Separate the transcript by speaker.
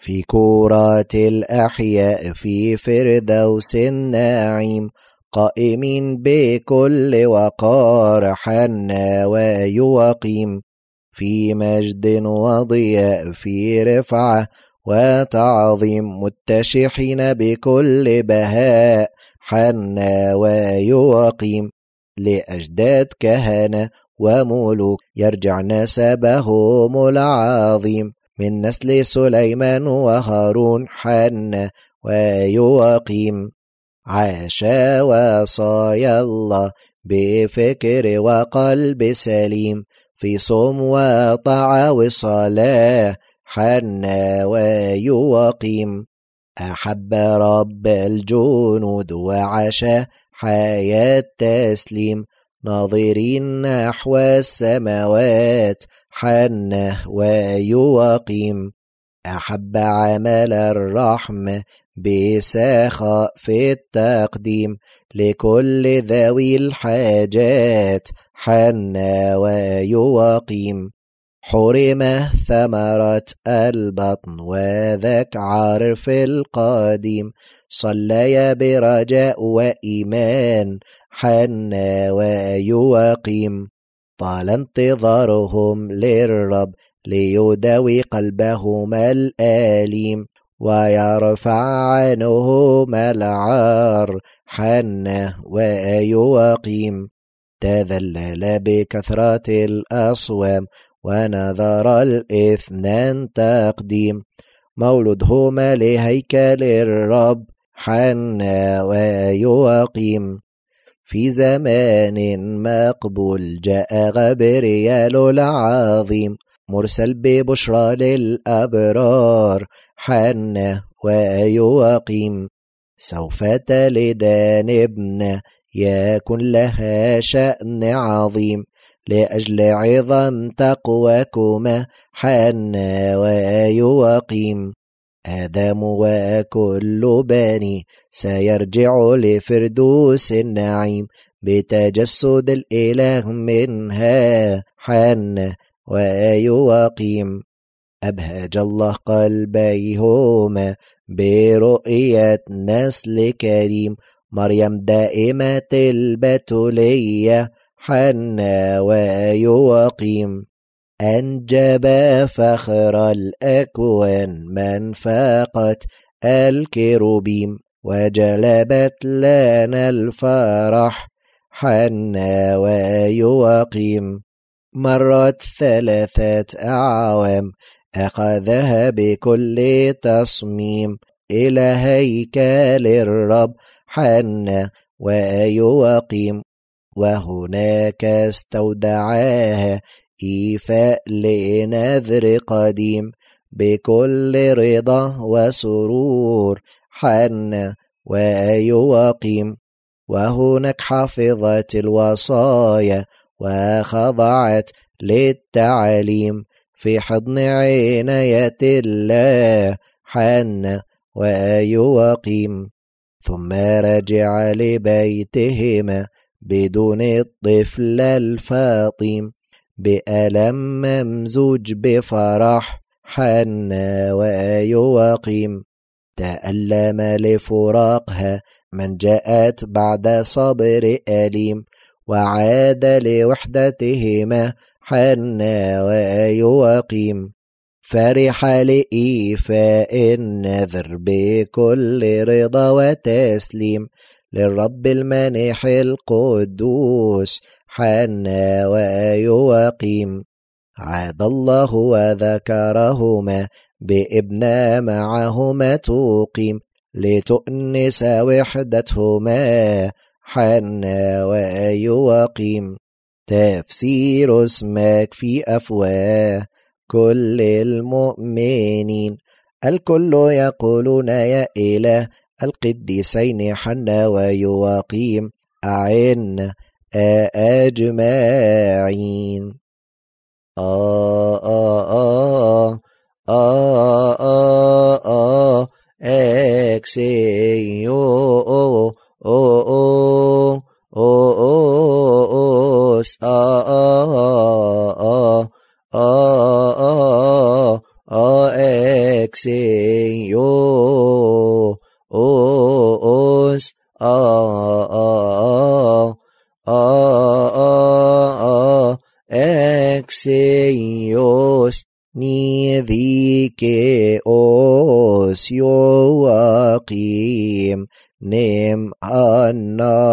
Speaker 1: في كورة الأحياء في فردوس النعيم قائم بكل وقار حنا ويقيم في مجد وضياء في رفعة وتعظيم متشحين بكل بهاء حنا ويقيم لأجداد كهنة وملوك يرجع نسبهم العظيم من نسل سليمان وهارون حنا ويواقيم عاش وصايا الله بفكر وقلب سليم في صوم وطاعة وصلاة حنا ويواقيم أحب رب الجنود وعاش حياة تسليم ناظرين نحو السماوات حنه ويوقم أحب عمل الرحم بسخاء في التقديم لكل ذوي الحاجات حنى ويوقيم حرم ثمرة البطن وذاك عارف القديم صليا برجاء وإيمان حنى ويوقيم طال انتظارهم للرب ليداوي قلبهما الآليم ويرفع عنهما العار حنى ويوقيم تذلل بكثرة الأصوام ونذر الاثنان تقديم مولدهما لهيكل الرب حنا ويقيم في زمان مقبول جاء غبريال العظيم مرسل ببشرى للأبرار حنا ويقيم سوف تلدان ابنه يكن لها شأن عظيم لأجل عظم تقواكما حنا ويقيم آدم وكل بني سيرجع لفردوس النعيم بتجسد الإله منها حن ويقيم أبهج الله قلبيهما برؤية نسل كريم مريم دائمة البتولية حنا ويوقيم أنجب فخر الأكوان من فاقت الكروبيم وجلبت لنا الفرح حنا ويوقيم مرت ثلاثة أعوام أخذها بكل تصميم إلى هيكل الرب حنا ويوقيم وهناك استودعاها إيفاء لنذر قديم بكل رضا وسرور حن ويقيم وهناك حفظت الوصايا وخضعت للتعليم في حضن عناية الله حن ويقيم ثم رجع لبيتهما بدون الطفل الفاطم بألم ممزوج بفرح حنى ويوقم تألم لفراقها من جاءت بعد صبر أليم وعاد لوحدتهما حنى ويوقم فرح لإيفاء النذر بكل رضا وتسليم للرب المانح القدوس حنا ويواقيم عاد الله وذكرهما بابنا معهما تقيم لتؤنس وحدتهما حنا ويواقيم تفسير اسمك في أفواه كل المؤمنين الكل يقولون يا إله القديسين حنا ويواقيم أعن أجمعين آه آه
Speaker 2: آه آه آه آه أكسي أو εξεϊός
Speaker 1: μη δικαιός Ιωακήμ νεμ ανά.